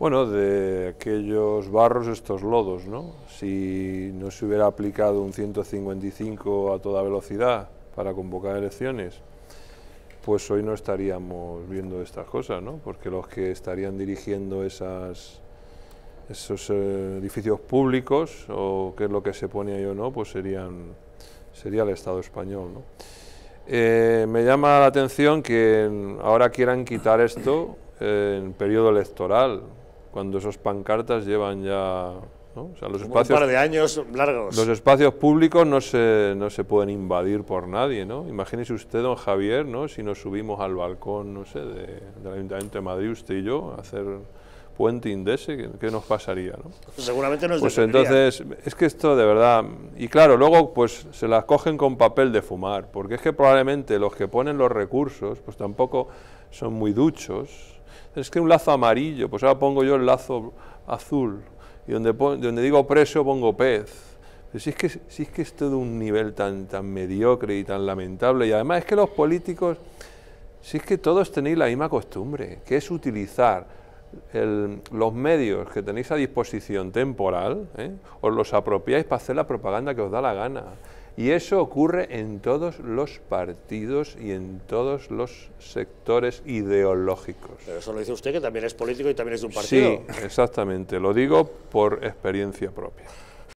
Bueno, de aquellos barros, estos lodos, ¿no? Si no se hubiera aplicado un 155 a toda velocidad para convocar elecciones, pues hoy no estaríamos viendo estas cosas, ¿no? Porque los que estarían dirigiendo esas, esos eh, edificios públicos, o qué es lo que se pone ahí o no, pues serían, sería el Estado español, ¿no? Eh, me llama la atención que ahora quieran quitar esto en periodo electoral, cuando esos pancartas llevan ya... ¿no? un par de años largos. Los espacios públicos no se, no se pueden invadir por nadie, ¿no? Imagínese usted, don Javier, ¿no? Si nos subimos al balcón, no sé, del Ayuntamiento de Madrid, usted y yo, a hacer puente indese, ¿qué nos pasaría? ¿no? seguramente nos Pues entonces, es que esto de verdad... Y claro, luego pues se las cogen con papel de fumar, porque es que probablemente los que ponen los recursos pues tampoco son muy duchos. Es que un lazo amarillo, pues ahora pongo yo el lazo azul, y donde, donde digo preso pongo pez. si es que, si es que todo un nivel tan, tan mediocre y tan lamentable, y además es que los políticos, si es que todos tenéis la misma costumbre, que es utilizar los medios que tenéis a disposición temporal, ¿eh? os los apropiáis para hacer la propaganda que os da la gana. Y eso ocurre en todos los partidos y en todos los sectores ideológicos. Pero eso lo dice usted, que también es político y también es de un partido. Sí, exactamente. Lo digo por experiencia propia.